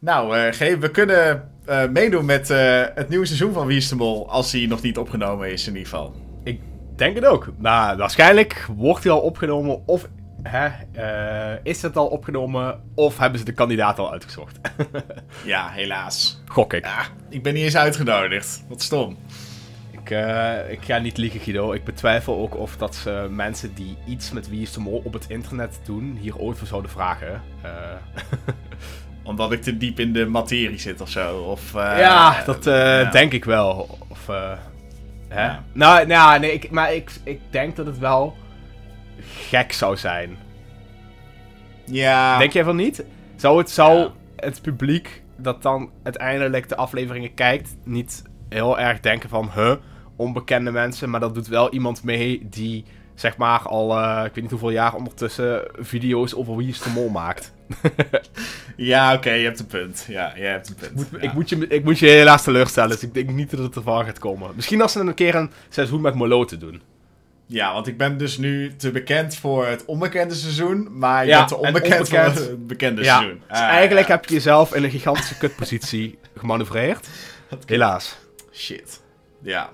Nou, eh, we kunnen eh, meedoen met eh, het nieuwe seizoen van Wie is de Mol. Als hij nog niet opgenomen is, in ieder geval. Ik denk het ook. Nou, waarschijnlijk wordt hij al opgenomen. Of hè, is het al opgenomen. Of hebben ze de kandidaat al uitgezocht. ja, helaas. Gok ik. Ja, ik ben niet eens uitgenodigd. Wat stom. Ik, ik ga niet liegen, Guido. Ik betwijfel ook of dat ze mensen die iets met Wie is de Mol op het internet doen... hier ooit voor zouden vragen. Omdat ik te diep in de materie zit of zo. Of, eh, ja, dat eh, denk ik wel. Of, eh, hè? Ja. Nou, nou, nee, ik, maar ik, ik denk dat het wel gek zou zijn. Ja. Denk jij van niet? Zou het, zou het publiek dat dan uiteindelijk de afleveringen kijkt, niet heel erg denken van, huh, onbekende mensen, maar dat doet wel iemand mee die zeg maar al, eh, ik weet niet hoeveel jaar ondertussen, video's over wie is de mol maakt. ja, oké, je hebt een punt. Ja, je hebt een punt. Ik moet, ik moet, je, ik moet je helaas teleurstellen, dus ik denk niet dat het ervan gaat komen. Misschien als ze een keer een seizoen met Moloten doen. Ja, want ik ben dus nu te bekend voor het onbekende seizoen, maar je ja, te onbekend, voor het bekende seizoen. dus ah, eigenlijk heb je jezelf in een gigantische kutpositie gemanoeuvreerd. Helaas. Shit. Ja,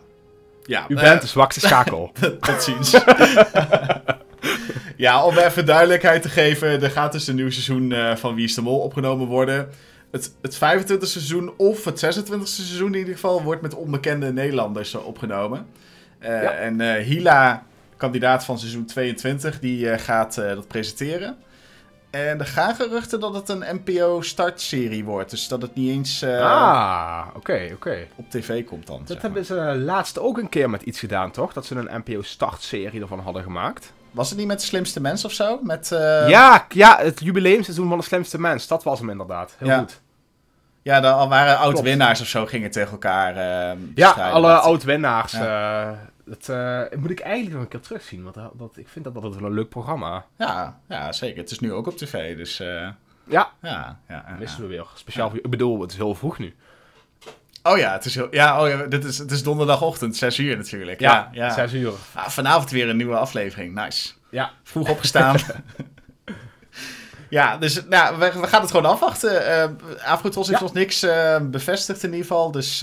ja, U bent de eh, zwakste schakel. Tot ziens. ja, om even duidelijkheid te geven. Er gaat dus een nieuw seizoen eh, van Wie is de Mol opgenomen worden. Het, het 25e seizoen of het 26e seizoen in ieder geval... wordt met onbekende Nederlanders eh, opgenomen. En Hila, kandidaat van seizoen 22, die gaat dat presenteren. En er gaan geruchten dat het een NPO-startserie wordt. Dus dat het niet eens eh, ah, oké, oké. op tv komt dan. Dat hebben ze laatst ook een keer met iets gedaan, toch? Dat ze een NPO-startserie ervan hadden gemaakt. Was het niet met de Slimste Mens of zo? Met, eh, ja, ja, het jubileumseizoen van de Slimste Mens. Dat was hem inderdaad. Heel ja. goed. Ja, dan waren oud-winnaars of zo gingen tegen elkaar. Uh, ja, alle oud-winnaars. Dat eh, moet ik eigenlijk nog een keer terugzien, want dat, eh, ik vind dat altijd wel een leuk programma. Ja, ja zeker. Het is nu ook op tv, dus... Eh, ja. Ja, ja, we weer. Speciaal voor, Ik bedoel, het is heel vroeg nu. Oh ja, het is, heel, ja, oh ja dit is, het is donderdagochtend, 6 uur natuurlijk. Ja, ja, 6 uur. Ah, vanavond weer een nieuwe aflevering, nice. Ja. Vroeg opgestaan. Ja, dus nou, we, gaan het gewoon afwachten. Uh, heeft ja. ons niks uh, bevestigd in ieder geval. Dus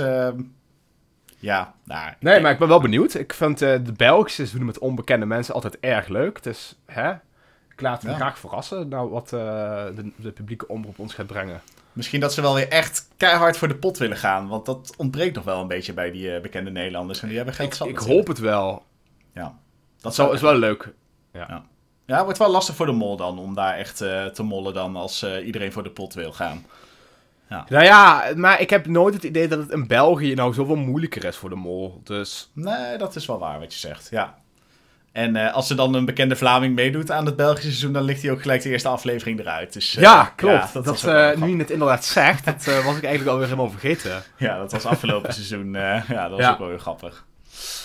ja, nou, Nee, maar ik ben wel benieuwd. Ik vind eh, de Belgische seizoenen met onbekende mensen altijd erg leuk. Dus hè, ik laat me graag verrassen nou, wat eh, de, de, publieke omroep ons gaat brengen. Misschien dat ze wel weer echt keihard voor de pot willen gaan. Want dat ontbreekt nog wel een beetje bij die eh, bekende Nederlanders. En die hebben Ik, hoop het wel. Ja, dat zou, is wel leuk. Ja. ja. ja. wordt wel lastig voor de mol dan. Om daar echt te mollen dan als iedereen voor de pot wil gaan. Nou ja, maar ik heb nooit het idee dat het in België nou zoveel moeilijker is voor de mol. Dus... Nee, dat is wel waar wat je zegt, ja. En eh, als er dan een bekende Vlaming meedoet aan het Belgische seizoen, dan ligt hij ook gelijk de eerste aflevering eruit. Dus, eh, ja, klopt. dat, dat, eh, nu je het inderdaad zegt, dat was ik eigenlijk alweer helemaal vergeten. Ja, dat was afgelopen seizoen. ja, dat was ook wel weer grappig.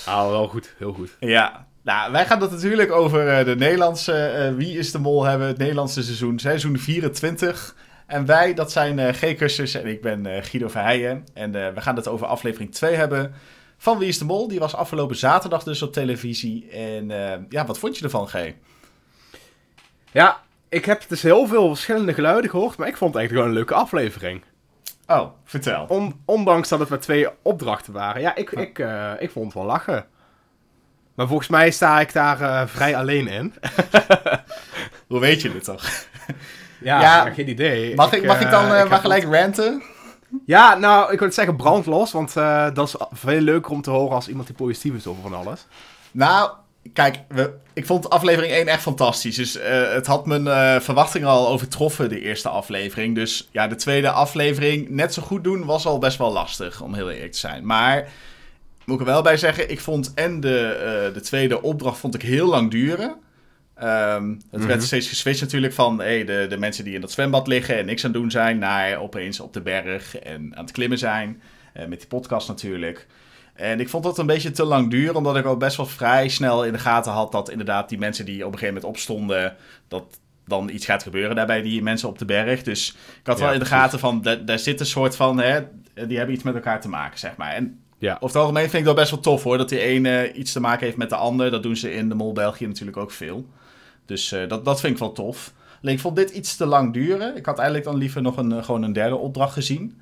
Ah, wel goed. Heel goed. Ja. Nou, wij gaan dat natuurlijk over de Nederlandse Wie is de Mol hebben. Het Nederlandse seizoen, seizoen 24. En wij, dat zijn eh, G-kussers en ik ben eh, Guido Verheijen. En eh, we gaan het over aflevering 2 hebben van Wie is de Mol. Die was afgelopen zaterdag dus op televisie. En ja, wat vond je ervan, G? Ja, ik heb dus heel veel verschillende geluiden gehoord, maar ik vond het eigenlijk gewoon een leuke aflevering. Oh, vertel. ondanks dat het maar twee opdrachten waren. Ja, ik, oh. ik, ik vond het wel lachen. Maar volgens mij sta ik daar vrij alleen in. Hoe weet je dit toch? Ja, geen idee. Mag ik, mag ik dan uh, ik maar gelijk ranten? Ja, nou, ik wil zeggen brandlos, want eh, dat is veel leuker om te horen als iemand die positief is over van alles. Nou, kijk, we, ik vond aflevering 1 echt fantastisch. Dus het had mijn uh, verwachtingen al overtroffen, de eerste aflevering. Dus ja, de tweede aflevering net zo goed doen was al best wel lastig, om heel eerlijk te zijn. Maar moet ik er wel bij zeggen, ik vond en de, de tweede opdracht vond ik heel lang duren. Ehm, het werd mhm. steeds geswitcht natuurlijk van hey, de, de mensen die in dat zwembad liggen en niks aan het doen zijn, naar opeens op de berg en aan het klimmen zijn. Eh, met die podcast natuurlijk. En ik vond dat een beetje te lang duren, omdat ik ook best wel vrij snel in de gaten had dat inderdaad die mensen die op een gegeven moment opstonden, dat dan iets gaat gebeuren daarbij die mensen op de berg. Dus ik had wel in de gaten van, daar, daar zit een soort van, hè, die hebben iets met elkaar te maken, zeg maar. En ja. Over het algemeen vind ik dat best wel tof hoor, dat die ene iets te maken heeft met de ander. Dat doen ze in de Mol België natuurlijk ook veel. Dus eh, dat, dat vind ik wel tof. Alleen ik vond dit iets te lang duren. Ik had eigenlijk dan liever nog een, eh, gewoon een derde opdracht gezien.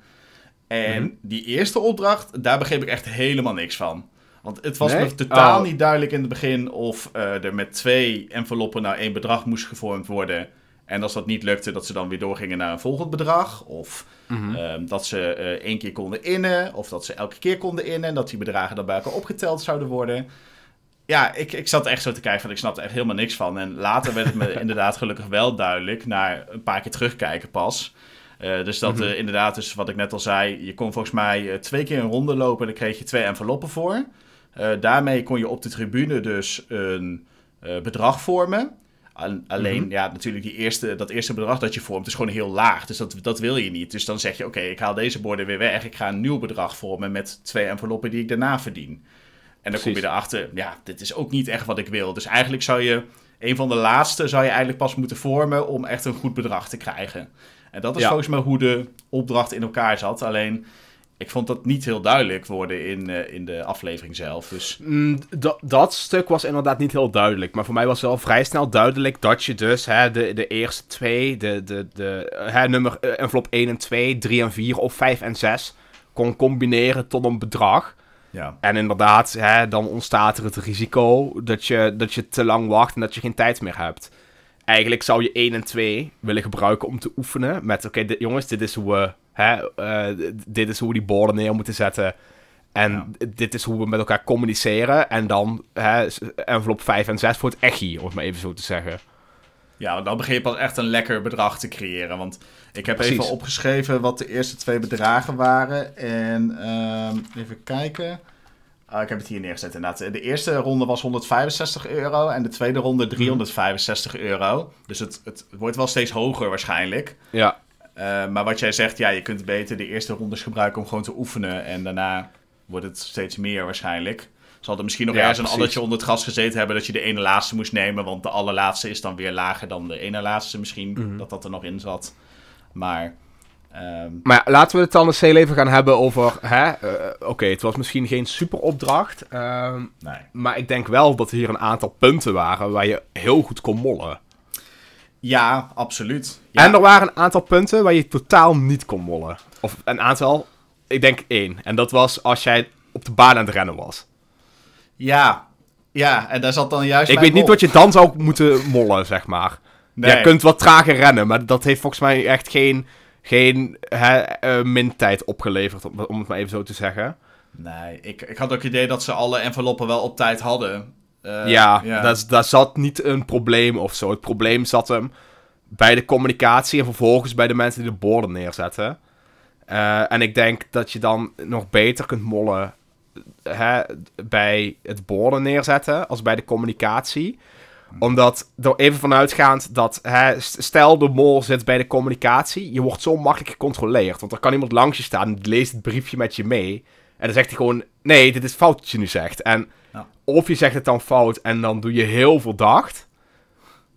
En mhm. die eerste opdracht, daar begreep ik echt helemaal niks van. Want het was nee? totaal oh. niet duidelijk in het begin of eh, er met twee enveloppen naar één bedrag moest gevormd worden. En als dat niet lukte, dat ze dan weer doorgingen naar een volgend bedrag. Of mhm. ehm, dat ze uh, één keer konden innen. Of dat ze elke keer konden innen. En dat die bedragen dan bij elkaar opgeteld zouden worden ja, ik, ik zat echt zo te kijken van ik snap er echt helemaal niks van. En later werd het me inderdaad gelukkig wel duidelijk, na een paar keer terugkijken pas. Eh, dus dat mhm. eh, inderdaad, dus wat ik net al zei, je kon volgens mij eh, twee keer een ronde lopen en daar kreeg je twee enveloppen voor. daarmee kon je op de tribune dus een bedrag vormen. Alleen, mhm. ja, natuurlijk, die eerste, dat eerste bedrag dat je vormt is gewoon heel laag. Dus dat, dat wil je niet. Dus dan zeg je, oké, ik haal deze borden weer weg. Ik ga een nieuw bedrag vormen met twee enveloppen die ik daarna verdien. En dan kom je erachter, ja, dit is ook niet echt wat ik wil. Dus eigenlijk zou je, een van de laatste zou je eigenlijk pas moeten vormen om echt een goed bedrag te krijgen. En dat is volgens mij hoe de opdracht in elkaar zat. Alleen, ik vond dat niet heel duidelijk worden in, eh, in de aflevering zelf. Dus... Mm, dat stuk was inderdaad niet heel duidelijk. Maar voor mij was wel vrij snel duidelijk dat je dus hè, de, de eerste twee, de, de, de, hè, nummer eh, envelop 1 en 2, 3 en 4 of 5 en 6 kon combineren tot een bedrag. Ja. En inderdaad, hè, dan ontstaat er het risico dat je, dat je te lang wacht en dat je geen tijd meer hebt. Eigenlijk zou je 1 en 2 willen gebruiken om te oefenen met... Oké, jongens, dit is hoe we... Hè, eh, dit is hoe we die borden neer moeten zetten. En dit is hoe we met elkaar communiceren. En dan hè, envelop 5 en 6 voor het echi, om het maar even zo te zeggen. Ja, dan begin je pas echt een lekker bedrag te creëren. Want ik heb even opgeschreven wat de eerste twee bedragen waren. En ehm, even kijken. Ah, ik heb het hier neergezet inderdaad. De eerste ronde was 165 euro en de tweede ronde 365 mhm. euro. Dus het, het wordt wel steeds hoger waarschijnlijk. Ja. Eh, maar wat jij zegt, ja, je kunt beter de eerste rondes gebruiken om gewoon te oefenen. En daarna wordt het steeds meer waarschijnlijk. Ze hadden misschien nog ja, ergens een ander onder het gas gezeten hebben dat je de ene laatste moest nemen. Want de allerlaatste is dan weer lager dan de ene laatste misschien. Mhm. Dat dat er nog in zat. Maar. Ehm, maar laten we het dan eens heel even gaan hebben over. Uh, Oké, het was misschien geen superopdracht. opdracht. Ehm, nee. Maar ik denk wel dat hier een aantal punten waren waar je heel goed kon mollen. Ja, absoluut. En er waren een aantal punten waar je totaal niet kon mollen. Of een aantal, ik denk één. En dat was als jij op de baan aan het rennen was. Ja, ja, en daar zat dan juist. Ik weet niet wat je dan zou moeten mollen, zeg maar. Je kunt wat trager rennen, maar dat heeft volgens mij echt geen, geen eh, min tijd opgeleverd, om, het maar even zo te zeggen. Nee, ik, ik had ook het idee dat ze alle enveloppen wel op tijd hadden. Eh, ja, Daar, daar zat niet een probleem of zo. Het probleem zat hem bij de communicatie en vervolgens bij de mensen die de borden neerzetten. Eh, en ik denk dat je dan nog beter kunt mollen bij het borden neerzetten als bij de communicatie omdat er even vanuitgaand dat, hè, stel de mol zit bij de communicatie, je wordt zo makkelijk gecontroleerd. Want er kan iemand langs je staan leest het briefje met je mee. En dan zegt hij gewoon, nee, dit is fout wat je nu zegt. En of je zegt het dan fout en dan doe je heel verdacht.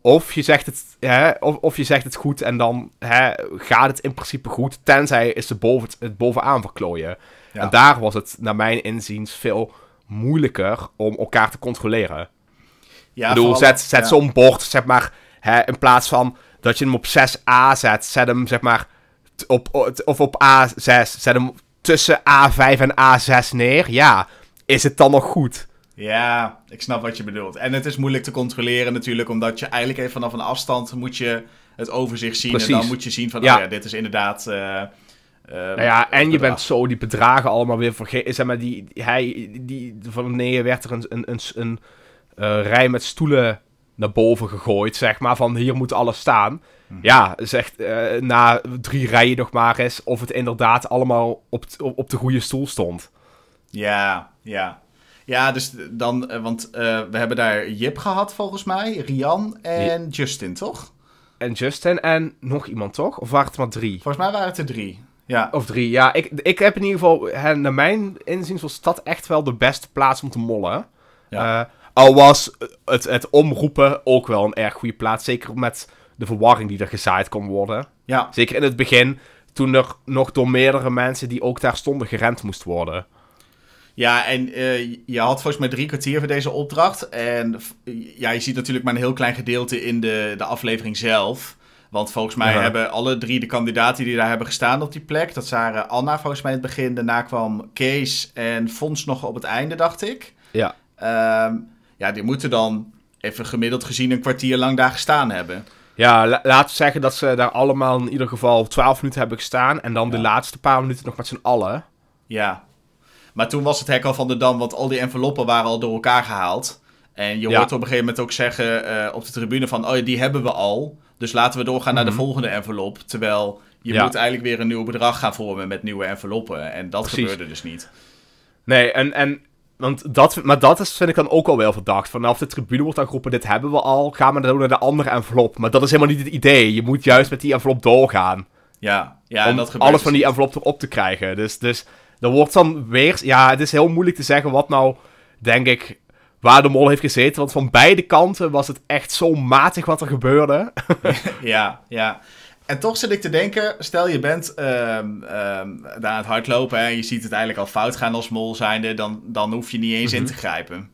Of je zegt het, hè, of, of je zegt het goed en dan hè, gaat het in principe goed, tenzij is de boven het, het bovenaan verklooien. En daar was het, naar mijn inziens, veel moeilijker om elkaar te controleren. Ja, ik bedoel, zet, zet ja. zo'n bord, zeg maar, hè, in plaats van dat je hem op 6A zet, zet hem zeg maar op, of op A6, zet hem tussen A5 en A6 neer. Ja, is het dan nog goed? Ja, ik snap wat je bedoelt. En het is moeilijk te controleren natuurlijk, omdat je eigenlijk even vanaf een afstand moet je het overzicht zien. En dan moet je zien van, ja. oh ja, dit is inderdaad... Eh, Ehm, nou ja, en je bent zo die bedragen allemaal weer vergeten. Eh, zeg maar, die, hij, die, van nee werd er een, een, een, eh, rij met stoelen naar boven gegooid, zeg maar. Van hier moet alles staan. Mhm. Ja, zegt uh, na drie rijen nog maar eens of het inderdaad allemaal op, op, op de goede stoel stond. Ja, ja. Ja, dus dan, want we hebben daar Jip gehad volgens mij, Rian en Justin, toch? En Justin en nog iemand, toch? Of waren het maar drie? Volgens mij waren het er drie. Ja. Of drie. Ja, ik, ik heb in ieder geval, hè, naar mijn inziens was dat echt wel de beste plaats om te mollen. Eh, al was het, het omroepen ook wel een erg goede plaats. Zeker met de verwarring die er gezaaid kon worden. Ja. Zeker in het begin, toen er nog door meerdere mensen die ook daar stonden gerend moest worden. Ja, en eh, je had volgens mij drie kwartier voor deze opdracht. En eh, ja, je ziet natuurlijk maar een heel klein gedeelte in de, de aflevering zelf. Want volgens mij hebben alle drie de kandidaten die daar hebben gestaan op die plek. Dat waren Anna volgens mij in het begin. Daarna kwam Kees en Fons nog op het einde, dacht ik. Ja. Ehm, ja, die moeten dan even gemiddeld gezien een kwartier lang daar gestaan hebben. Ja, la laten we zeggen dat ze daar allemaal in ieder geval 12 minuten hebben gestaan. En dan de laatste paar minuten nog met z'n allen. Ja. Maar toen was het hek al van de dam, want al die enveloppen waren al door elkaar gehaald. En je ja. hoort op een gegeven moment ook zeggen eh, op de tribune van... oh ja, die hebben we al, dus laten we doorgaan naar de mhm. volgende envelop. Terwijl je moet eigenlijk weer een nieuw bedrag gaan vormen met nieuwe enveloppen. En dat gebeurde dus niet. Nee, en, en want dat, maar dat is, vind ik dan ook al wel verdacht. Vanaf de tribune wordt dan geroepen, dit hebben we al, ga maar naar de andere envelop. Maar dat is helemaal niet het idee. Je moet juist met die envelop doorgaan. Ja, ja om en dat alles van die envelop erop te krijgen. Dus, dus er wordt dan weer... Ja, het is heel moeilijk te zeggen wat nou, denk ik, waar de mol heeft gezeten. Want van beide kanten was het echt zo matig wat er gebeurde. ja, ja. En toch zit ik te denken, stel je bent ehm, ehm, daar aan het hardlopen en je ziet het eigenlijk al fout gaan als mol zijnde, dan, dan hoef je niet eens in mhm. te grijpen.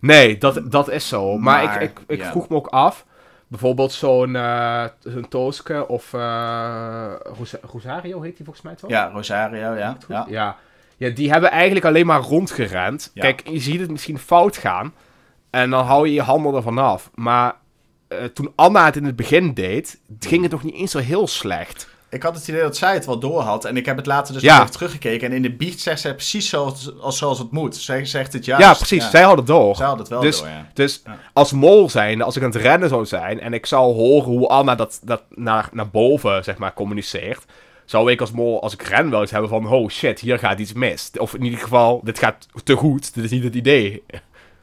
Nee, dat, dat is zo. Maar, ik, ik, vroeg me ook af, bijvoorbeeld zo'n uh, Tooske of eh, Rosario heet die volgens mij toch? Ja, Rosario, Ja. ja. Ja, die hebben eigenlijk alleen maar rondgerend. Kijk, je ziet het misschien fout gaan. En dan hou je je handen ervan af. Maar eh, toen Anna het in het begin deed, ging het toch niet eens zo heel slecht. Ik had het idee dat zij het wel door had. En ik heb het later dus ja. even teruggekeken. En in de biecht zegt zij precies zoals, zoals het moet. Zij zegt het juist. Ja, precies. Zij had het door. Zij had het wel dus, door, ja. Dus als mol zijn, als ik aan het rennen zou zijn... en ik zou horen hoe Anna dat, dat naar, naar boven, zeg maar, communiceert zou ik als mol, als ik ren, wel eens hebben van... Oh shit, hier gaat iets mis. Of in ieder geval, dit gaat te goed. Dit is niet het idee.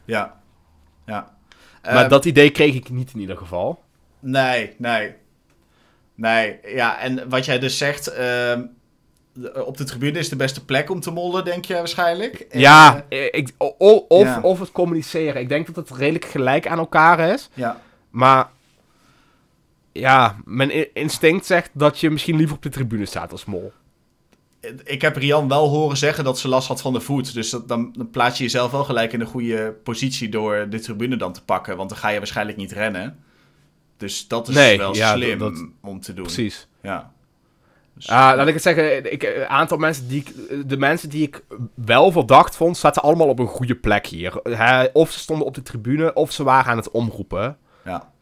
Ja. Ja. Maar ehm, dat idee kreeg ik niet in ieder geval. Nee, nee. Nee, ja. En wat jij dus zegt... Ehm, op de tribune is de beste plek om te mollen, denk jij waarschijnlijk. En, ja, eh, eh, ik, of, of het communiceren. Ik denk dat het redelijk gelijk aan elkaar is. Ja. Maar ja, mijn instinct zegt dat je misschien liever op de tribune staat als mol. Ik heb Rian wel horen zeggen dat ze last had van de voet. Dus dan, dan, plaats je jezelf wel gelijk in een goede positie door de tribune dan te pakken. Want dan ga je waarschijnlijk niet rennen. Dus dat is wel slim om te doen. Precies. Ja. Ah, laat ik het zeggen, een eh, aantal mensen die ik, de mensen die ik wel verdacht vond, zaten allemaal op een goede plek hier. of ze stonden op de tribune, of ze waren aan het omroepen. Ja.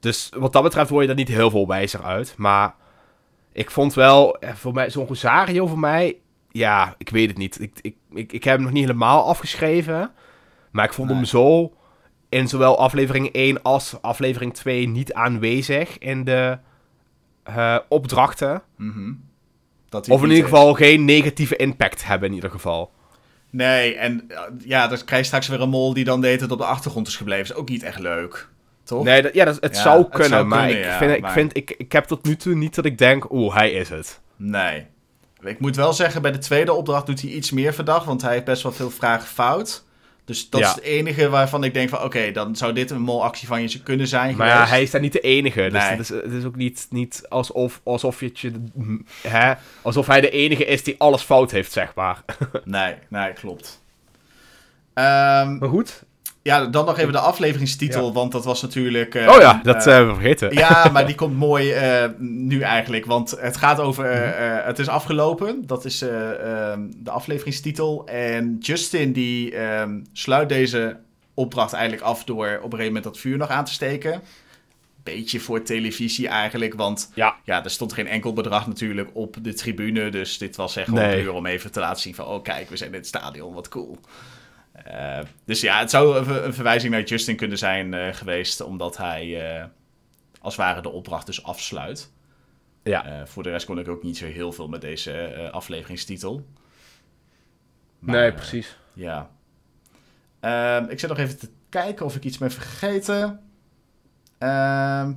Dus wat dat betreft word je er niet heel veel wijzer uit. Maar ik vond wel, eh, voor mij, zo'n Rosario voor mij, ja, ik weet het niet. Ik, ik, ik, ik heb hem nog niet helemaal afgeschreven. Maar ik vond hem zo in zowel aflevering 1 als aflevering 2 niet aanwezig in de eh, opdrachten. Mhm. of in ieder geval geen negatieve impact hebben in ieder geval. Nee, en eh, ja, dan krijg je straks weer een mol die dan deed dat op de achtergrond is gebleven. Is ook niet echt leuk. Nee, dat, ja, dat, het zou kunnen, maar, ik, vind, ik, Vind, ik, ik heb tot nu toe niet dat ik denk, oeh, hij is het. Nee. Ik moet wel zeggen, bij de tweede opdracht doet hij iets meer verdacht, want hij heeft best wel veel vragen fout. Dus dat is het enige waarvan ik denk van... oké, dan zou dit een molactie van je kunnen zijn Maar ja, hij is daar niet de enige. Dus het, is, ook niet, niet alsof, alsof, je hè, alsof hij de enige is die alles fout heeft, zeg maar. nee, nee, klopt. Ehm, maar goed, ja, dan nog even de afleveringstitel, want dat was natuurlijk... oh ja, eh, dat eh, hebben we vergeten. Ja, maar die komt mooi eh, nu eigenlijk, want het gaat over... Mhm. het is afgelopen, dat is ehm, de afleveringstitel. En Justin die ehm, sluit deze opdracht eigenlijk af door op een gegeven moment dat vuur nog aan te steken. Beetje voor televisie eigenlijk, want ja. Ja, er stond geen enkel bedrag natuurlijk op de tribune. Dus dit was echt gewoon nee. puur om even te laten zien van... Oh kijk, we zijn in het stadion, wat cool. Eh, dus ja, het zou een, verwijzing naar Justin kunnen zijn eh, geweest, omdat hij eh, als het ware de opdracht dus afsluit. Ja. voor de rest kon ik ook niet zo heel veel met deze afleveringstitel. nee, precies. ja. Ehm, ik zit nog even te kijken of ik iets ben vergeten. Ehm,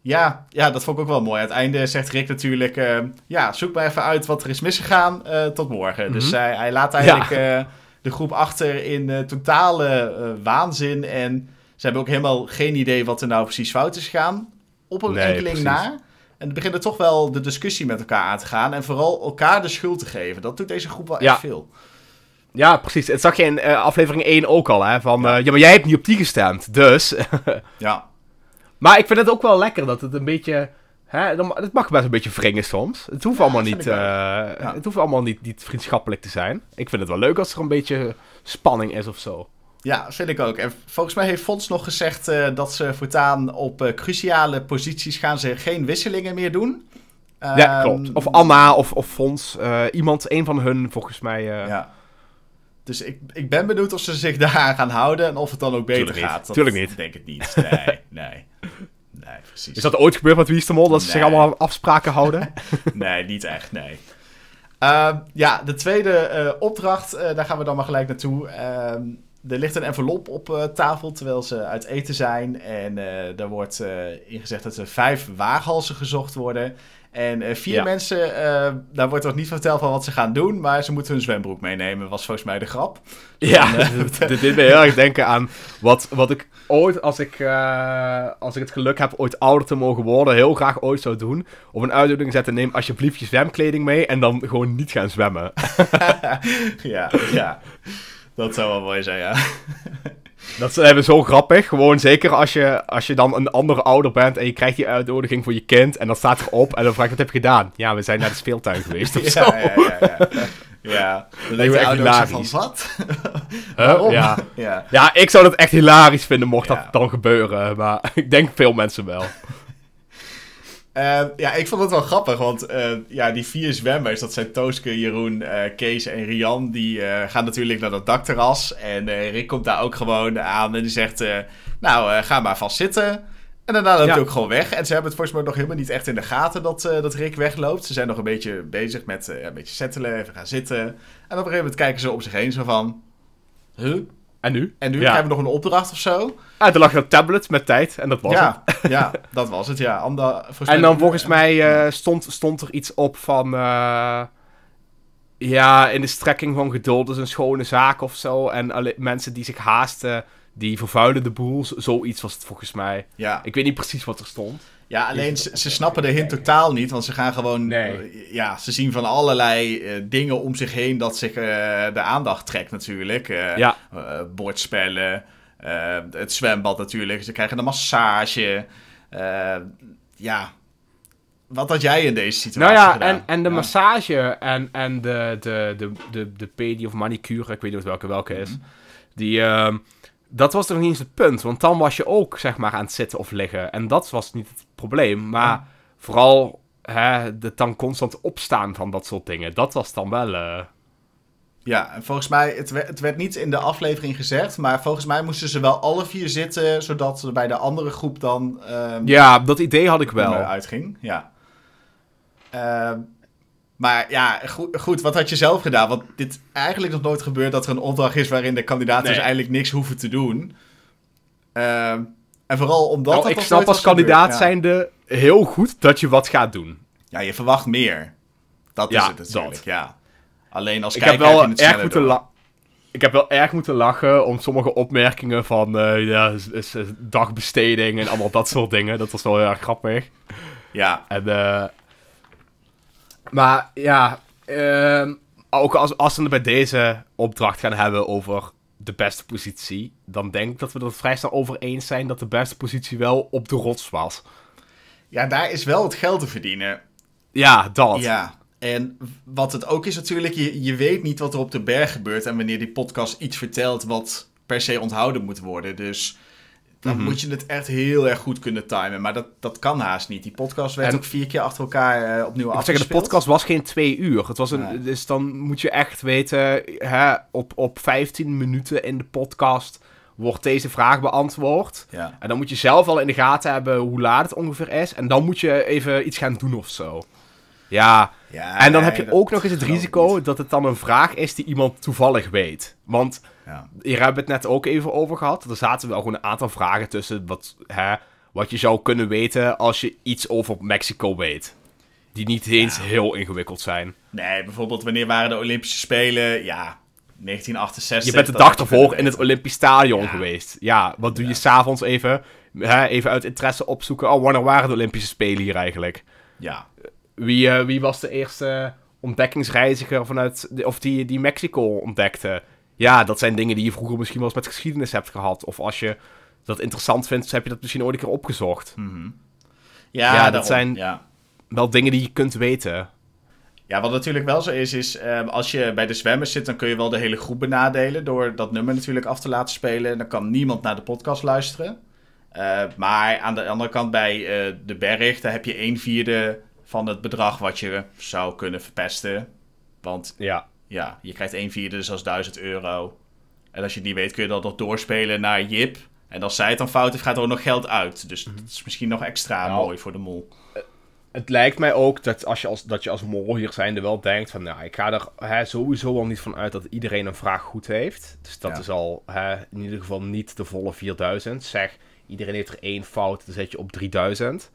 ja, ja, dat vond ik ook wel mooi. Uiteindelijk het einde zegt Rick natuurlijk: ehm, Ja, zoek maar even uit wat er is misgegaan. tot morgen. Dus mhm. hij, hij laat eigenlijk de groep achter in eh, totale eh, waanzin. En ze hebben ook helemaal geen idee wat er nou precies fout is gegaan. Op een enkeling na. En beginnen toch wel de discussie met elkaar aan te gaan. En vooral elkaar de schuld te geven. Dat doet deze groep wel echt veel. Ja, precies. Het zag je in eh, aflevering 1 ook al. Hè? Van, ja. maar jij hebt niet op die gestemd. Dus. ja. Maar ik vind het ook wel lekker dat het een beetje Hè, het mag best een beetje wringen soms. Het hoeft allemaal, niet, eh, het hoeft allemaal niet, vriendschappelijk te zijn. Ik vind het wel leuk als er een beetje spanning is of zo. Ja, vind ik ook. En volgens mij heeft Fons nog gezegd eh, dat ze voortaan op eh, cruciale posities gaan ze geen wisselingen meer doen. ja, ehm, klopt. Of Anna of, of Fons. iemand, een van hun volgens mij. ja. Dus ik, ik ben benieuwd of ze zich daaraan gaan houden en of het dan ook beter Tuurlijk gaat. Niet. Tuurlijk niet. Ik denk het niet. Nee, nee. Nee, precies. Is dat ooit gebeurd met Wie Dat ze zich allemaal afspraken houden? nee, niet echt, nee. Ehm, ja, de tweede eh, opdracht, eh, daar gaan we dan maar gelijk naartoe. Ehm, er ligt een envelop op eh, tafel terwijl ze uit eten zijn. En daar wordt ingezegd dat er vijf waaghalsen gezocht worden. En eh, vier mensen, eh, daar wordt nog niet verteld van wat ze gaan doen, maar ze moeten hun zwembroek meenemen, was volgens mij de grap. Dus ja, eh, dit ben heel erg denken aan wat, wat ik ooit, als ik, als ik het geluk heb ooit ouder te mogen worden, heel graag ooit zou doen. Op een uitdaging zetten, neem alsjeblieft je zwemkleding mee en dan gewoon niet gaan zwemmen. ja, ja. Dat zou wel mooi zijn, ja. Dat is zo grappig. Gewoon zeker als je, als je dan een andere ouder bent en je krijgt die uitnodiging voor je kind. En dan staat erop en dan vraag je wat heb je gedaan? Ja, we zijn naar de speeltuin geweest of ja, zo. Ja, ja, ja. Dan denk ik echt van, wat? huh? ja. ja. ja, ik zou dat echt hilarisch vinden mocht dat dan gebeuren. Maar ik denk veel mensen wel. Ehm, ja, ik vond het wel grappig, want eh, ja, die vier zwemmers, dat zijn Tooske, Jeroen, eh, Kees en Rian, die eh, gaan natuurlijk naar dat dakterras. En Rick komt daar ook gewoon aan en die zegt, nou, ga maar vast zitten. En daarna loopt ja. hij ook gewoon weg. En ze hebben het volgens mij nog helemaal niet echt in de gaten dat, dat Rick wegloopt. Ze zijn nog een beetje bezig met een beetje settelen, even gaan zitten. En op een gegeven moment kijken ze om zich heen zo van, huh? En nu? En nu ja. we nog een opdracht of zo. Ah, er lag een tablet met tijd en dat was het. ja, dat was het, ja. Ander, en dan volgens mij eh, stond, stond er iets op van... Eh, ja, in de strekking van geduld is een schone zaak of zo. En alle, mensen die zich haasten, die vervuilen de boel. Zoiets was het volgens mij. Ja. Ik weet niet precies wat er stond. Ja, alleen ze, ze, snappen de hint totaal niet, want ze gaan gewoon... Nee. Eh, ja, ze zien van allerlei eh, dingen om zich heen dat zich eh, de aandacht trekt natuurlijk. ja. bordspellen, het zwembad natuurlijk. Ze krijgen een massage. ja, wat had jij in deze situatie nou ja, gedaan? En, en de massage en, en de, de, de, de, de pedi of manicure, ik weet niet welke welke is... Mhm. Die... Ehm, dat was nog niet eens het punt. Want dan was je ook, zeg maar, aan het zitten of liggen. En dat was niet het probleem. Maar vooral hè, dan constant opstaan van dat soort dingen. Dat was dan wel... Eh, ja, en volgens mij, het werd, het werd niet in de aflevering gezegd, maar volgens mij moesten ze wel alle vier zitten, zodat ze bij de andere groep dan... Ehm, ja, dat idee had ik wel. ...uitging, ja. Ehm, maar ja, goed, goed, wat had je zelf gedaan? Want dit eigenlijk nog nooit gebeurd dat er een opdracht is waarin de kandidaten dus nee. dus eigenlijk niks hoeven te doen. Ehm, en vooral omdat. Nou, ik snap als kandidaat zijnde heel goed dat je wat gaat doen. Ja, je verwacht meer. Dat is het natuurlijk, ja. Alleen als ik heb, wel heb erg moeten Ik heb wel erg moeten lachen om sommige opmerkingen van eh, ja, dagbesteding en allemaal dat soort dingen. Dat was wel heel erg grappig. Ja. En eh, maar ja, ehm, ook als, als we het bij deze opdracht gaan hebben over de beste positie, dan denk ik dat we er vrij snel over eens zijn dat de beste positie wel op de rots was. Ja, daar is wel het geld te verdienen. Ja, dat. Ja, en wat het ook is natuurlijk, je, je weet niet wat er op de berg gebeurt en wanneer die podcast iets vertelt wat per se onthouden moet worden. Dus dan mhm. moet je het echt heel erg goed kunnen timen. Maar dat, dat kan haast niet. Die podcast werd ook vier keer achter elkaar eh, opnieuw afgespeeld. zeg de podcast was geen twee uur. Het was een, Dus dan moet je echt weten, hè, op, op 15 minuten in de podcast wordt deze vraag beantwoord. Ja. En dan moet je zelf al in de gaten hebben hoe laat het ongeveer is. En dan moet je even iets gaan doen of zo. Ja. en dan heb je ook nog eens het risico dat het dan een vraag is die iemand toevallig weet. Want ja. hier hebben we het net ook even over gehad. Er zaten wel gewoon een aantal vragen tussen wat, hè, wat je zou kunnen weten als je iets over Mexico weet. Die niet eens heel ingewikkeld zijn. Nee, bijvoorbeeld wanneer waren de Olympische Spelen? Ja, 1968. Je bent de dag ervoor in het Olympisch Stadion geweest. Ja, wat doe je s'avonds even? Hè, even uit interesse opzoeken. Oh, wanneer waren de Olympische Spelen hier eigenlijk? Ja. Wie, eh, wie was de eerste ontdekkingsreiziger vanuit, of die, die Mexico ontdekte? Ja, dat zijn dingen die je vroeger misschien wel eens met geschiedenis hebt gehad. Of als je dat interessant vindt, heb je dat misschien ooit een keer opgezocht. Mhm. ja, dat zijn ja. wel dingen die je kunt weten. Ja, wat natuurlijk wel zo is, is ehm, als je bij de zwemmers zit, dan kun je wel de hele groep benadelen door dat nummer natuurlijk af te laten spelen. Dan kan niemand naar de podcast luisteren. Eh, maar aan de andere kant, bij eh, de berg, daar heb je een vierde van het bedrag wat je zou kunnen verpesten. Want ja, ja je krijgt 1 vierde, dus als 1000 euro. En als je het niet weet, kun je dat nog doorspelen naar Jip. En als zij het dan fout heeft, gaat er ook nog geld uit. Dus mhm. dat is misschien nog extra nou, mooi voor de mol. Eh, het lijkt mij ook dat, als je als, dat je als mol hier zijnde wel denkt van... Nou, ik ga er hè, sowieso al niet van uit dat iedereen een vraag goed heeft. Dus dat is al hè, in ieder geval niet de volle 4000. Zeg, iedereen heeft er één fout, dan zet je op 3000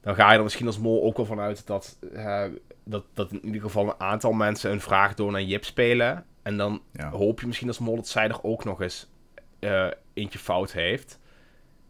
dan ga je er misschien als mol ook wel vanuit dat, eh, dat, dat in ieder geval een aantal mensen een vraag door naar Jip spelen. En dan hoop je misschien als mol dat zij er ook nog eens eh, eentje fout heeft.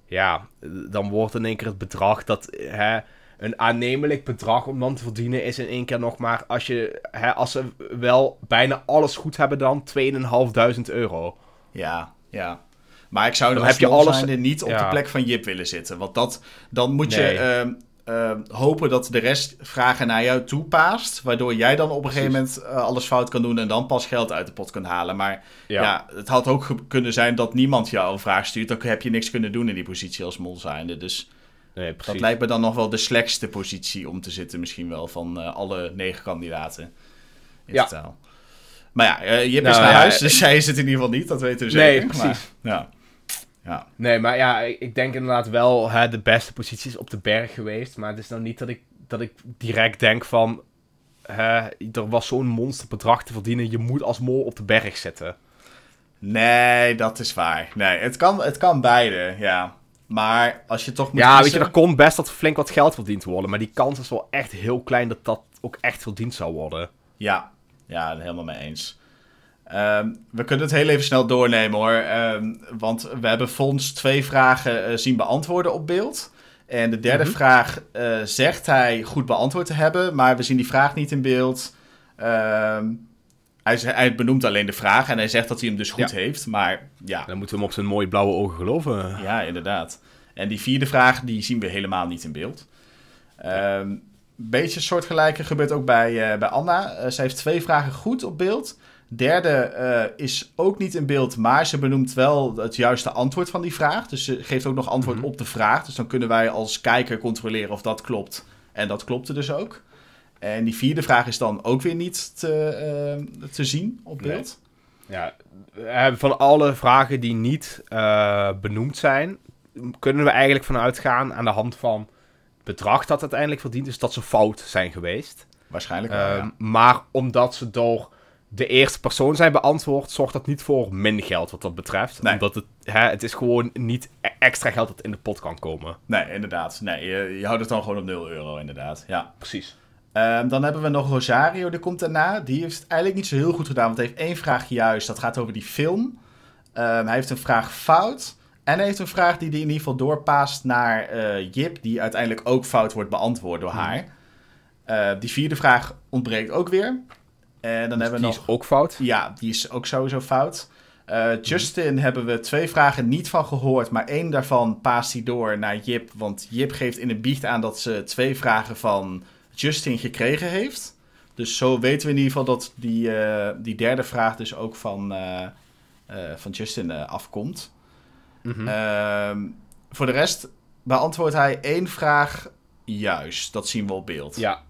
Ja, dan wordt in één keer het bedrag dat. Hè, een aannemelijk bedrag om dan te verdienen is in één keer nog maar, als, je, hè, als ze wel bijna alles goed hebben, dan 2.500 euro. Ja, ja. Maar ik zou dan heb je alles niet op de plek van Jip willen zitten. Want dat, dan moet je. Ehm, Ehm, hopen dat de rest vragen naar jou toepast. Waardoor jij dan op een gegeven moment eh, alles fout kan doen en dan pas geld uit de pot kunt halen. Maar ja, het had ook kunnen zijn dat niemand jou een vraag stuurt. Dan heb je niks kunnen doen in die positie als mol zijnde. Dus nee, dat lijkt me dan nog wel de slechtste positie om te zitten, misschien wel van eh, alle negen kandidaten. In ja. totaal. Maar ja, eh, je bent nou naar huis, dus zij zit in ieder geval niet, dat weten we zeker. Nee, precies. ja. Ja. Nee, maar ja, ik denk inderdaad wel hè, de beste posities op de berg geweest. Maar het is nou niet dat ik, dat ik direct denk van... Hè, er was zo'n monsterbedrag te verdienen. Je moet als mol op de berg zitten. Nee, dat is waar. Nee, het kan, het kan beide, ja. Maar als je toch moet. Ja, weet je, er kon best dat flink wat geld verdiend worden. Maar die kans is wel echt heel klein dat dat ook echt verdiend zou worden. Ja, ja, helemaal mee eens. Ehm, we kunnen het heel even snel doornemen hoor. Ehm, want we hebben Fons twee vragen eh, zien beantwoorden op beeld. En de derde mhm. vraag eh, zegt hij goed beantwoord te hebben, maar we zien die vraag niet in beeld. Ehm, hij, hij, benoemt alleen de vraag en hij zegt dat hij hem dus goed heeft, maar ja. Dan moeten we hem op zijn mooie blauwe ogen geloven. Ja, inderdaad. En die vierde vraag, die zien we helemaal niet in beeld. Een beetje soortgelijke gebeurt ook bij, eh, bij Anna. zij heeft twee vragen goed op beeld, Derde eh, is ook niet in beeld, maar ze benoemt wel het juiste antwoord van die vraag. Dus ze geeft ook nog antwoord mhm. op de vraag. Dus dan kunnen wij als kijker controleren of dat klopt. En dat klopte dus ook. En die vierde vraag is dan ook weer niet te, eh, te zien op beeld. Ja, eh, van alle vragen die niet benoemd zijn, kunnen we eigenlijk vanuit gaan aan de hand van het bedrag dat uiteindelijk verdiend is, dat ze fout zijn geweest. Waarschijnlijk wel, Maar omdat ze door de eerste persoon zijn beantwoord, zorgt dat niet voor min geld wat dat betreft. Nee. Omdat het, hè, het is gewoon niet e- extra geld dat in de pot kan komen. Nee, inderdaad. Nee, je, houdt het dan gewoon op 0 euro, inderdaad. Ja, precies. Ehm, dan hebben we nog Rosario, die komt daarna. Die heeft het eigenlijk niet zo heel goed gedaan, want hij heeft één vraag juist. Dat gaat over die film. Ehm, hij heeft een vraag fout. En hij heeft een vraag die hij in ieder geval doorpaast naar uh, Jip, die uiteindelijk ook fout wordt beantwoord door mhm. haar. Ehm, die vierde vraag ontbreekt ook weer. En eh, dan dus hebben we die nog... is ook fout? Ja, die is ook sowieso fout. Eh, Justin hebben we twee vragen niet van gehoord, maar één daarvan paast hij door naar Jip. Want Jip geeft in een biecht aan dat ze twee vragen van Justin gekregen heeft. Dus zo weten we in ieder geval dat die, eh, die derde vraag dus ook van, van Justin afkomt. Mhm. Ehm, voor de rest beantwoordt hij één vraag juist. Dat zien we op beeld. Ja,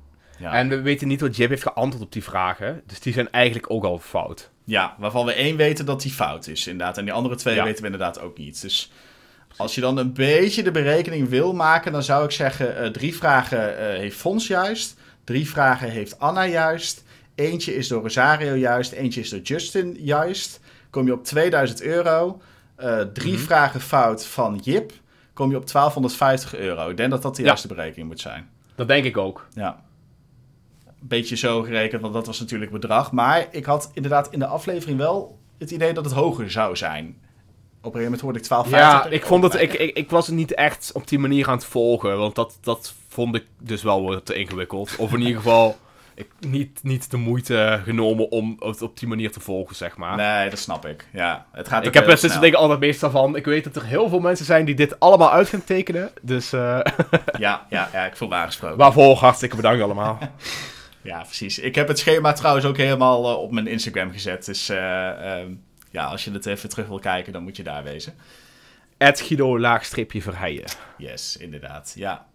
en we weten niet wat Jip heeft geantwoord op die vragen. Dus die zijn eigenlijk ook al fout. Ja, waarvan we één weten dat die fout is, inderdaad. En die andere twee weten we inderdaad ook niet. Dus als je dan een beetje de berekening wil maken, dan zou ik zeggen: eh, drie vragen eh, heeft Fons juist, drie vragen heeft Anna juist, eentje is door Rosario juist, eentje is door Justin juist. Kom je op 2000 euro. Eh, drie mhm. vragen fout van Jip, kom je op 1250 euro. Ik denk dat dat de juiste berekening moet zijn. Dat denk ik ook. Ja beetje zo gerekend, want dat was natuurlijk bedrag. Maar ik had inderdaad in de aflevering wel het idee dat het hoger zou zijn. Op een gegeven moment hoorde ik 12,50. Ja, ik, vond het, ik, ik, ik, was het niet echt op die manier aan het volgen. Want dat, dat vond ik dus wel te ingewikkeld. Of in ieder geval ik, niet, niet de moeite genomen om het op die manier te volgen, zeg maar. Nee, dat snap ik. Ja, het gaat ik heb er sinds denk ik altijd meestal van. Ik weet dat er heel veel mensen zijn die dit allemaal uit gaan tekenen. Dus. Eh. ja, ja, ja, ik voel me aangesproken. Waarvoor hartstikke bedankt allemaal. Ja, precies. Ik heb het schema trouwens ook helemaal eh, op mijn Instagram gezet. Dus eh, ehm, ja, als je het even terug wil kijken, dan moet je daar wezen. Het Guido laagstripje verheien. Yes, inderdaad. Ja.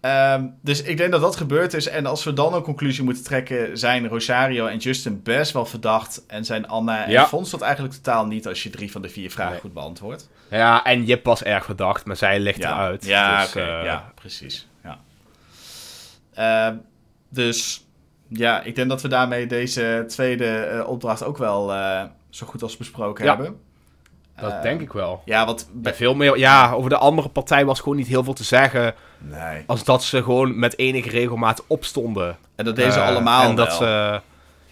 Ehm, dus ik denk dat dat gebeurd is. En als we dan een conclusie moeten trekken, zijn Rosario en Justin best wel verdacht. En zijn Anna en ja. Fons dat eigenlijk totaal niet als je drie van de vier vragen goed beantwoordt. Ja, en je pas erg verdacht, maar zij ligt ja. eruit. Ja, dus, eh, ja precies. Ja. Ehm, dus ja, ik denk dat we daarmee deze tweede eh, opdracht ook wel eh, zo goed als besproken hebben. Dat ehm, denk ik wel. Ja, want bij veel meer, ja, over de andere partij was gewoon niet heel veel te zeggen. Nee. Als dat ze gewoon met enige regelmaat opstonden. En dat deze eh, allemaal. En dat ze.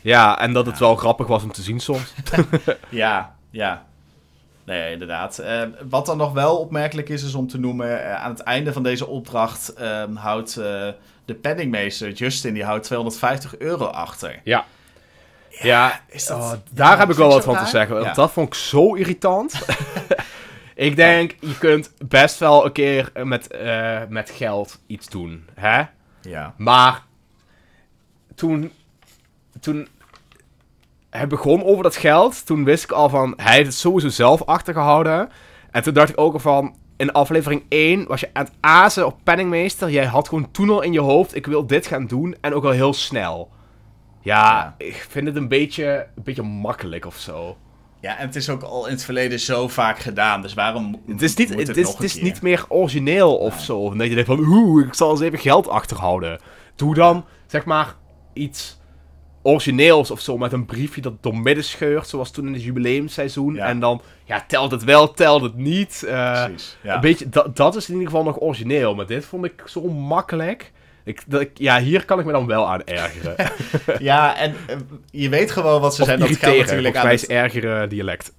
Ja, en dat het wel grappig was om te zien soms. ja, ja. Nee, inderdaad. Ehm, wat dan nog wel opmerkelijk is, is om te noemen... Eh, aan het einde van deze opdracht ehm, houdt eh, de penningmeester Justin... die houdt 250 euro achter. Ja. Ja, is dat, oh, daar heb ik wel wat van te zeggen. Dat vond ik zo irritant. ik denk, je kunt best wel een keer eh, met, met geld iets doen. Hè? Ja. Maar toen, toen hij begon over dat geld. Toen wist ik al van, hij heeft het sowieso zelf achtergehouden. En toen dacht ik ook al van, in aflevering 1 was je aan het azen op penningmeester. Jij had gewoon toen al in je hoofd, ik wil dit gaan doen. En ook al heel snel. Ja, ik vind het een beetje, een beetje makkelijk of zo. Ja, en het is ook al in het verleden zo vaak gedaan. Dus waarom het is niet, het, is, het is niet meer origineel of ja. zo. Dat je denkt van, oeh, ik zal eens even geld achterhouden. Doe dan, zeg maar, iets origineels of zo, met een briefje dat doormidden scheurt, zoals toen in het jubileumseizoen. En dan, ja, telt het wel, telt het niet. Eh, Precies, een beetje, dat, dat is in ieder geval nog origineel, maar dit vond ik zo makkelijk. Ik, dat ik, ja, hier kan ik me dan wel aan ergeren. ja, en eh, je weet gewoon wat ze zijn. Dat gaat natuurlijk aan. Het... ergere dialect.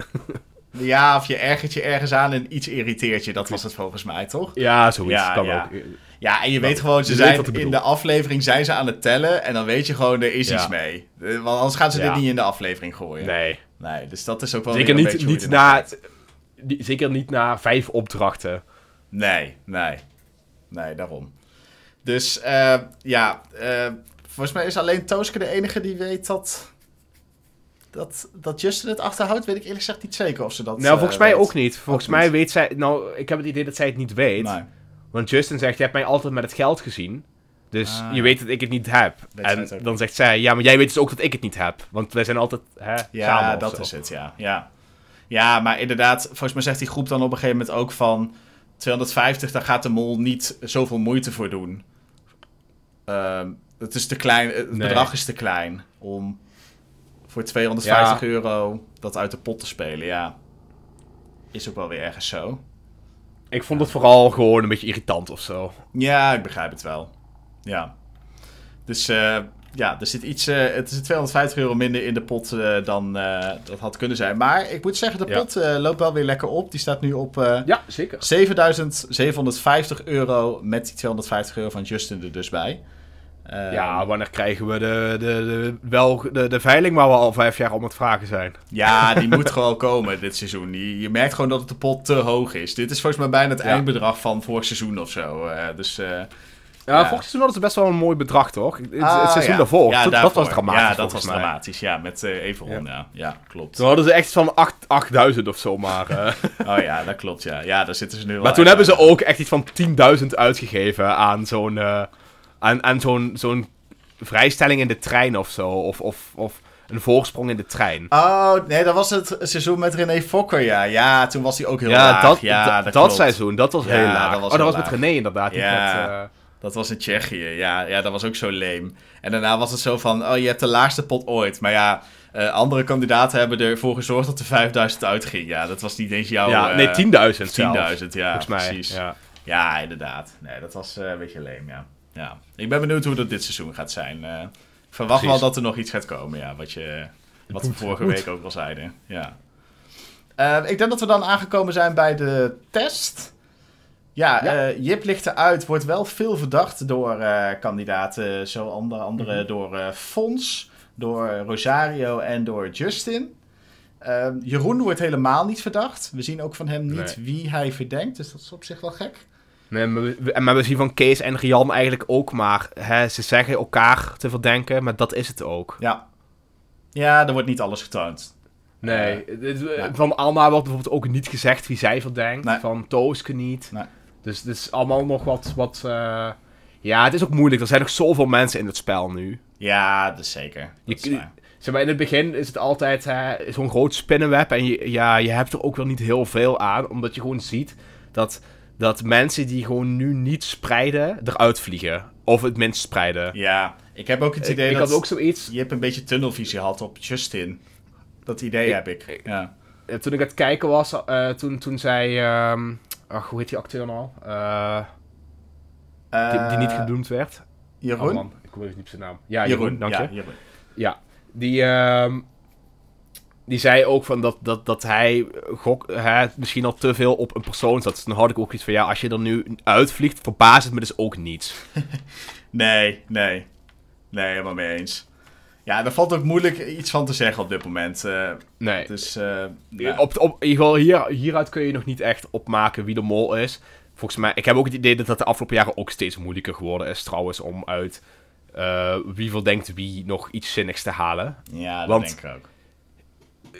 Ja, of je ergert je ergens aan en iets irriteert je. Dat was het volgens mij, toch? Ja, zoiets. kan ja. ook. Ja, en je weet gewoon, ze zijn, in de aflevering zijn ze aan het tellen. En dan weet je gewoon, er is iets mee. Eh, want anders gaan ze dit niet in de aflevering gooien. Nee. Nee, dus dat is ook wel zeker niet, niet na, Zeker niet na vijf opdrachten. Nee, nee. Nee, daarom. Dus eh, ja, eh, volgens mij is alleen Tooske de enige die weet dat dat, dat Justin het achterhoudt, weet ik eerlijk gezegd niet zeker of ze dat. Nou, volgens eh, mij ook niet. Volgens mij weet zij. Nou, ik heb het idee dat zij het niet weet. Want Justin zegt: Je hebt mij altijd met het geld gezien. Dus ah, je weet dat ik het niet heb. en dan zegt zij: Ja, maar jij weet dus ook dat ik het niet heb. Want wij zijn altijd hè, ja, samen. dat is het, ja. ja. Ja, maar inderdaad, volgens mij zegt die groep dan op een gegeven moment ook van. 250, daar gaat de mol niet zoveel moeite voor doen. Uh, het is te klein, het bedrag is te klein om voor 250 euro dat uit de pot te spelen, ja. Is ook wel weer ergens zo. Ik vond het vooral gewoon een beetje irritant of zo. Ja, ik begrijp het wel. Ja. Dus eh, ja, er zit iets. Eh, het is 250 euro minder in de pot eh, dan dat had kunnen zijn. Maar ik moet zeggen, de pot loopt wel weer lekker op. Die staat nu op. ja, zeker. 7750 euro met die 250 euro van Justin er dus bij. Ehm, ja, wanneer krijgen we de, de, wel de, de veiling waar we al vijf jaar om het vragen zijn? Ja, die moet gewoon komen dit seizoen. Je, je merkt gewoon dat het de pot te hoog is. Dit is volgens mij bijna het eindbedrag van vorig seizoen of zo. Eh, dus... Eh, ja, ja, vorig seizoen hadden ze best wel een mooi bedrag, toch? Het, ah, seizoen ja. daarvoor, dat, was dramatisch. Ja, dat was dramatisch, ja, met eh, even rond. ja. ja. klopt. Toen hadden ze echt van 8000 of zo maar. Uh... oh ja, dat klopt, ja. Ja, daar zitten ze nu Maar toen hebben ze ook echt iets van 10.000 uitgegeven aan zo'n aan, zo'n vrijstelling in de trein of zo. Of, of, of een voorsprong in de trein. Oh, nee, dat was het seizoen met René Fokker, ja. Ja, toen was hij ook heel ja, laag. Dat, ja, dat, dat seizoen, dat was heel laag. Dat was oh, dat was met René inderdaad. Ja, eh, dat was in Tsjechië, ja. Ja, dat was ook zo leem. En daarna was het zo van, oh, je hebt de laagste pot ooit. Maar ja... Eh, andere kandidaten hebben ervoor gezorgd dat er 5000 uitging. Ja, dat was niet eens jouw. nee, 10.000. Eh, 10.000, ja. Volgens mij. Precies. Ja, inderdaad. Nee, dat was een beetje leem, ja. Ja. Ik ben benieuwd hoe dat dit seizoen gaat zijn. Uh, verwacht wel dat er nog iets gaat komen, ja, wat, je, wat we vorige week ook al zeiden. Ja. Eh, ik denk dat we dan aangekomen zijn bij de test. Ja, eh, Jip ligt eruit. Wordt wel veel verdacht door kandidaten. Zo onder andere mhm. door Fons, door Rosario en door Justin. Jeroen wordt helemaal niet verdacht. We zien ook van hem niet wie hij verdenkt. Dus dat is op zich wel gek. Nee, maar, we, zien van Kees en Rian eigenlijk ook maar. Hè, ze zeggen elkaar te verdenken, maar dat is het ook. Ja. Ja, er wordt niet alles getoond. Nee. Eh, eh, van Alma wordt bijvoorbeeld ook niet gezegd wie zij verdenkt. Van Tooske niet. Nee. Dus het is allemaal nog wat... wat eh, Ja, het is ook moeilijk. Er zijn nog zoveel mensen in het spel nu. Ja, dat is zeker. Dat je, in het begin is het altijd uh, zo'n groot spinnenweb. En ja, je hebt er ook wel niet heel veel aan. Omdat je gewoon ziet dat dat mensen die gewoon nu niet spreiden, eruit vliegen. Of het minst spreiden. Ja, ik heb ook het idee ik, dat... Ik had ook zoiets... Je hebt een beetje tunnelvisie gehad op Justin. Dat idee heb ik, ja. Eh, toen ik aan het kijken was, eh, toen, toen zei... Ehm, ach, hoe heet die acteur nou? Eh, die, niet gedoemd werd. Jeroen? Oh man, ik weet niet zijn naam. Ja, Jeroen, dank je. Ja, ja die... Ehm, die zei ook van dat, dat, dat hij gok, hè, misschien al te veel op een persoon zat. is dus dan had ik ook iets van, ja, als je er nu uitvliegt, verbaast het me dus ook niets. nee, nee. Nee, helemaal mee eens. Ja, daar valt ook moeilijk iets van te zeggen op dit moment. Eh, nee. Dus, uh, op, op, hier, hieruit kun je nog niet echt opmaken wie de mol is. Volgens mij, ik heb ook het idee dat dat de afgelopen jaren ook steeds moeilijker geworden is trouwens om uit... Uh, wie denkt wie nog iets zinnigs te halen. Ja, dat denk ik ook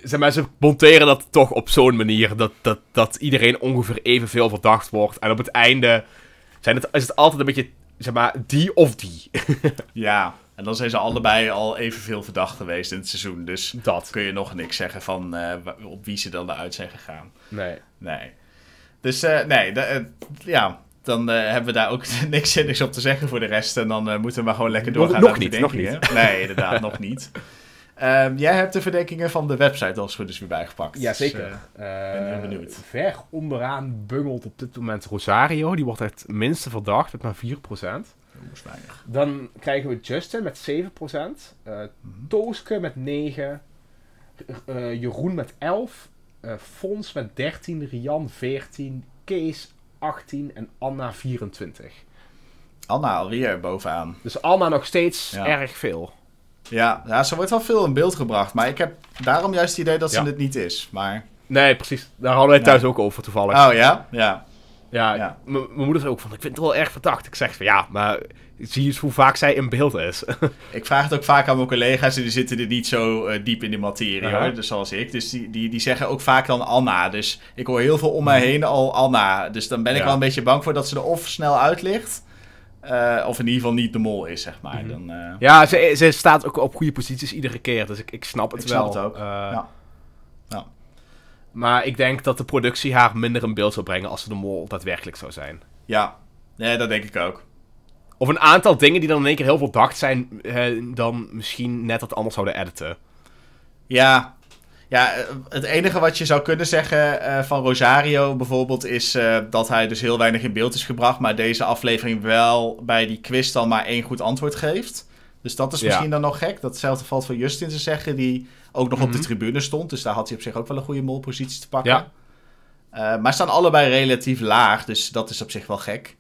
zeg maar, ze monteren dat toch op zo'n manier dat, dat, dat iedereen ongeveer evenveel verdacht wordt. En op het einde zijn het, is het altijd een beetje, zeg maar, die of die. ja, en dan zijn ze allebei al evenveel verdacht geweest in het seizoen. Dus dat kun je nog niks zeggen van eh, op wie ze dan uit zijn gegaan. Nee. Nee. Dus eh, nee, eh, ja, dan hebben we daar ook niks zinnigs op te zeggen voor de rest. En dan moeten we maar gewoon lekker doorgaan. Nog, nog niet, nog niet. Nee, inderdaad, nog niet. Um, jij hebt de verdenkingen van de website als het goed is weer bijgepakt. Jazeker. Dus, zeker. uh, ben heel benieuwd. Ver onderaan bungelt op dit moment Rosario. Die wordt het minste verdacht met maar 4%. Dat Dan krijgen we Justin met 7%. Uh, eh, mhm. Tooske met 9%. Uh, Jeroen met 11%. Fons met 13, Rian 14, Kees 18 en Anna 24. Anna alweer bovenaan. Dus Anna nog steeds erg veel. Ja, ja, ze wordt wel veel in beeld gebracht. Maar ik heb daarom juist het idee dat ze het niet is. Maar... Nee, precies. Daar hadden wij thuis ook over toevallig. Oh ja? Ja. Ja, mijn moeder zei ook van, ik vind het wel erg verdacht. Ik zeg van, ja, maar zie eens hoe vaak zij in beeld is. ik vraag het ook vaak aan mijn collega's en die zitten er niet zo eh, diep in de materie, hoor, dus zoals ik. Dus die, die, die zeggen ook vaak dan Anna. Dus ik hoor heel veel om mij mm. heen al Anna. Dus dan ben ik wel een beetje bang voor dat ze er of snel uit ligt... Eh, of in ieder geval niet de mol is, zeg maar. Mhm. Dan, eh, Ja, ze, ze staat ook op goede posities iedere keer. Dus ik, ik snap het wel. Snap ook. Eh, ja. Maar ik denk dat de productie haar minder in beeld zou brengen als ze de mol daadwerkelijk zou zijn. Ja, nee, dat denk ik ook. Of een aantal dingen die dan in één keer heel veel dacht zijn, dan misschien net wat anders zouden editen. Ja, ja, eh, het enige wat je zou kunnen zeggen eh, van Rosario bijvoorbeeld is eh, dat hij dus heel weinig in beeld is gebracht, maar deze aflevering wel bij die quiz dan maar één goed antwoord geeft. Dus dat is misschien dan nog gek. Datzelfde valt voor Justin te zeggen, die ook nog op de mhm. tribune stond. Dus daar had hij op zich ook wel een goede molpositie te pakken. Ja. maar staan allebei relatief laag, dus dat is op zich wel gek.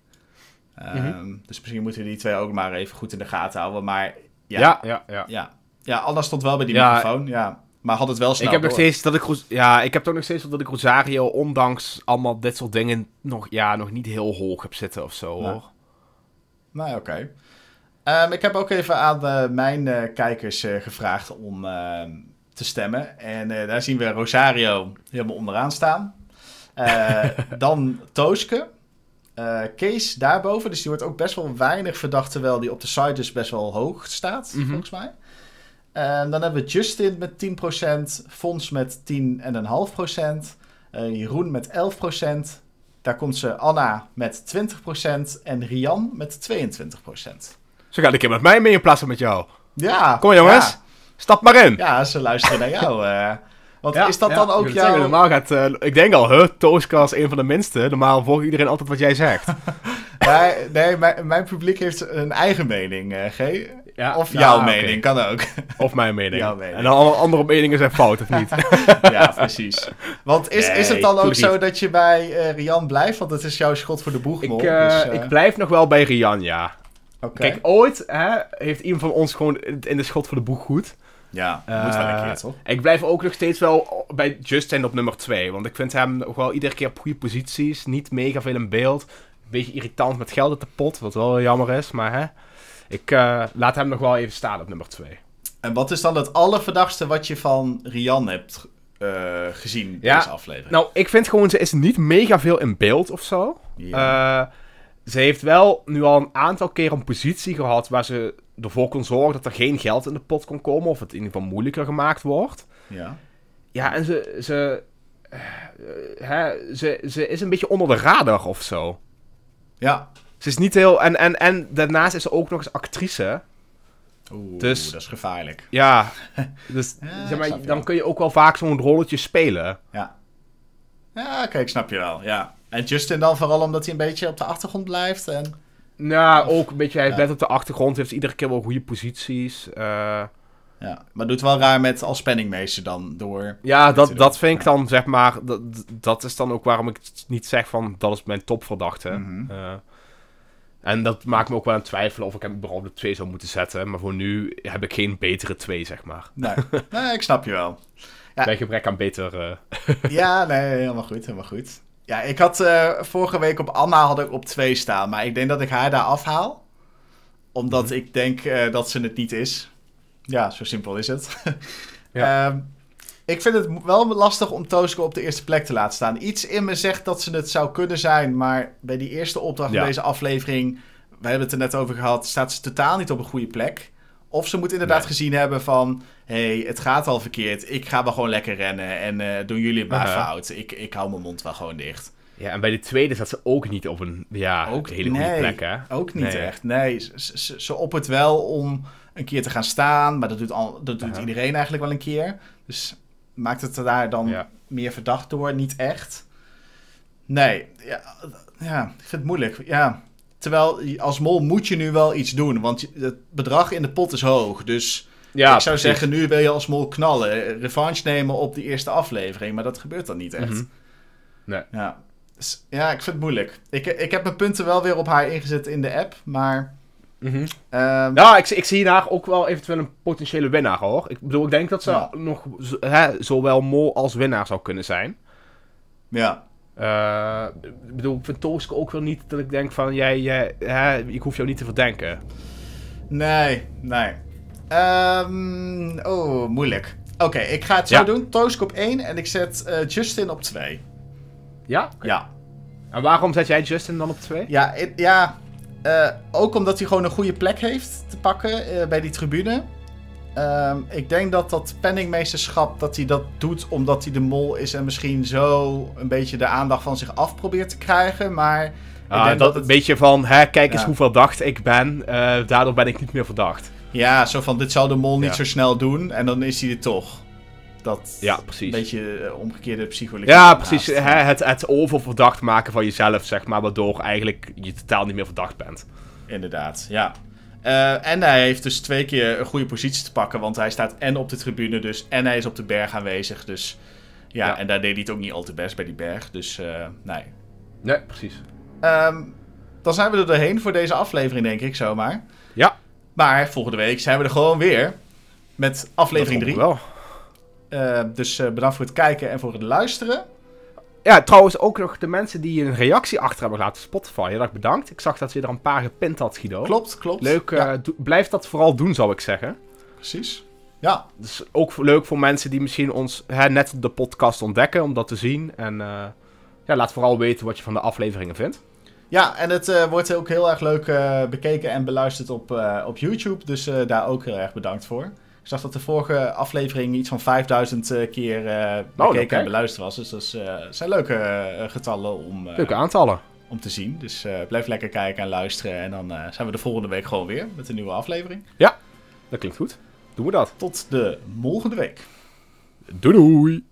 Ehm, mhm. Dus misschien moeten die twee ook maar even goed in de gaten houden. Maar ja, ja, ja, ja. ja. stond wel bij die microfoon, ja. Maar had het wel snel. Ik heb nog steeds dat ik. Ja, ik heb toch nog steeds dat ik Rosario, ondanks allemaal dit soort dingen, nog, ja, nog niet heel hoog heb zitten of zo nou. hoor. oké. Ehm, ik heb ook even aan eh, mijn eh, kijkers eh, gevraagd om ehm, te stemmen. En daar zien we Rosario helemaal onderaan staan. dan Tooske. Kees daarboven, dus die wordt ook best wel weinig verdacht, terwijl die op de site dus best wel hoog staat, mhm. volgens mij. En dan hebben we Justin met 10%, Fons met 10,5%, uh, eh, Jeroen met 11%, daar komt ze Anna met 20% en Rian met 22%. Ze gaan een keer met mij mee in plaats van met jou. Ja. Kom jongens, stap maar in. Ja, ze luisteren naar jou. Uh, want is dat dan ook jouw... normaal gaat, eh, ik denk al, huh, is een van de minste. Normaal volgt iedereen altijd wat jij zegt. nee, nee mijn, mijn, publiek heeft een eigen mening, G. Ja, of jouw mening, kan ook. Of mijn mening. Jouw mening. En alle andere meningen zijn fout, of niet? ja, precies. Want is, is het dan ook zo dat je bij eh, Rian blijft? Want het is jouw schot voor de boeg. Ik, eh, dus, ik eh, blijf nog wel bij Rian, ja. Kijk, ooit hè, heeft iemand van ons gewoon in de schot voor de boeg goed. Ja, moet wel een keer, toch? Ik blijf ook nog steeds wel bij Justin op nummer 2. Want ik vind hem nog wel iedere keer op goede posities. Niet mega veel in beeld. Een beetje irritant met geld op pot, wat wel jammer is, maar hè... Ik eh, laat hem nog wel even staan op nummer 2. En wat is dan het allerverdachtste wat je van Rian hebt eh, gezien ja, deze aflevering? Nou, ik vind gewoon, ze is niet mega veel in beeld of zo. Eh, ze heeft wel nu al een aantal keer een positie gehad waar ze ervoor kon zorgen dat er geen geld in de pot kon komen. Of het in ieder geval moeilijker gemaakt wordt. Ja. Ja, en ze, ze, hè, ze, ze is een beetje onder de radar of zo. Ja, ze is niet heel. En, en, en daarnaast is ze ook nog eens actrice. Oeh, dus, dat is gevaarlijk. Ja, dus zeg maar, dan kun je ook wel vaak zo'n rolletje spelen. Ja. Ja, kijk, snap je wel. Ja. En Justin dan vooral omdat hij een beetje op de achtergrond blijft. En... Nou, ook een beetje. Hij ja. blijft op de achtergrond, heeft iedere keer wel goede posities. Eh. Ja, maar doet wel raar met als spanningmeester dan door. Ja, dat, dat vind ik dan zeg maar. Dat, dat is dan ook waarom ik niet zeg van dat is mijn topverdachte. Mm en dat maakt me ook wel aan twijfelen of ik hem überhaupt op 2 zou moeten zetten. Maar voor nu heb ik geen betere twee zeg maar. Nee, nee ik snap je wel. Ja. Bij gebrek aan beter... Eh, ja, nee, helemaal goed, helemaal goed. Ja, ik had eh, vorige week op Anna had ik op twee staan. Maar ik denk dat ik haar daar afhaal. Omdat mhm. ik denk eh, dat ze het niet is. Ja, zo simpel is het. ja. Ehm, ik vind het wel lastig om Tosco op de eerste plek te laten staan. Iets in me zegt dat ze het zou kunnen zijn, maar bij die eerste opdracht ja. deze aflevering, we hebben het er net over gehad, staat ze totaal niet op een goede plek. Of ze moet inderdaad gezien hebben van, hé, hey, het gaat al verkeerd, ik ga wel gewoon lekker rennen en eh, doen jullie een maar fout. Ik, ik hou mijn mond wel gewoon dicht. Ja, en bij de tweede zat ze ook niet op een ja, ook, hele goede plek, hè? Ook niet echt. Nee, ze, ze, op het wel om een keer te gaan staan, maar dat doet, al, dat doet iedereen eigenlijk wel een keer. Dus maakt het daar dan meer verdacht door? Niet echt. Nee, ja, ja, ik vind het moeilijk. Ja. Terwijl als mol moet je nu wel iets doen, want het bedrag in de pot is hoog. Dus ja, ik zou zeggen, nu wil je als mol knallen. Revanche nemen op die eerste aflevering, maar dat gebeurt dan niet echt. Mhm. Nee. Ja. ja, ik vind het moeilijk. Ik, ik heb mijn punten wel weer op haar ingezet in de app, maar Mhm. Ehm, ja, ik, ik, zie hiernaar ook wel eventueel een potentiële winnaar hoor. Ik bedoel, ik denk dat ze nog hè, zowel mol als winnaar zou kunnen zijn. Ja. Eh, ik bedoel, ik vind ook wel niet dat ik denk van, jij, jij hè, ik hoef jou niet te verdenken. Nee, nee. Ehm, oh, moeilijk. Oké, ik ga het zo doen. Toosk op 1 en ik zet eh, Justin op 2. Ja? Ja. En waarom zet jij Justin dan op 2? Ja, ja eh, ook omdat hij gewoon een goede plek heeft te pakken eh, bij die tribune. Ehm, ik denk dat dat penningmeesterschap dat hij dat doet omdat hij de mol is en misschien zo een beetje de aandacht van zich af probeert te krijgen. Maar ik ah, dat, dat het... een beetje van, hè, kijk eens ja. hoe verdacht ik ben, eh, daardoor ben ik niet meer verdacht. Ja, zo van dit zou de mol niet zo snel doen en dan is hij er toch dat ja, precies. beetje eh, omgekeerde psychologie. Ja, precies. het, het oververdacht maken van jezelf, zeg maar, waardoor eigenlijk je totaal niet meer verdacht bent. Inderdaad, ja. Eh, en hij heeft dus twee keer een goede positie te pakken, want hij staat en op de tribune dus, en hij is op de berg aanwezig. Dus ja, en daar deed hij het ook niet al te best bij die berg, dus eh, nee. Nee, precies. Ehm, dan zijn we er doorheen voor deze aflevering, denk ik, zomaar. Ja. Maar volgende week zijn we er gewoon weer met aflevering 3. wel. Eh, dus uh, bedankt voor het kijken en voor het luisteren. Ja, trouwens ook nog de mensen die een reactie achter hebben laten Spotify. Heel erg bedankt. Ik zag dat je er een paar gepint had, Guido. Klopt, klopt. Leuk. Eh, ja. blijf dat vooral doen, zou ik zeggen. Precies. Ja. Dus ook leuk voor mensen die misschien ons hè, net de podcast ontdekken, om dat te zien. En ja, laat vooral weten wat je van de afleveringen vindt. Ja, en het wordt ook heel erg leuk bekeken en beluisterd op, op YouTube. Dus daar ook heel erg bedankt voor zag dat de vorige aflevering iets van 5000 eh, keer eh, oh, bekeken nou, en beluisterd was. Dus dat eh, zijn leuke getallen om... leuke aantallen. Om te zien. Dus blijf lekker kijken en luisteren. En dan zijn we de volgende week gewoon weer met een nieuwe aflevering. Ja, dat klinkt goed. Doen we dat. Tot de volgende week. Doei doei!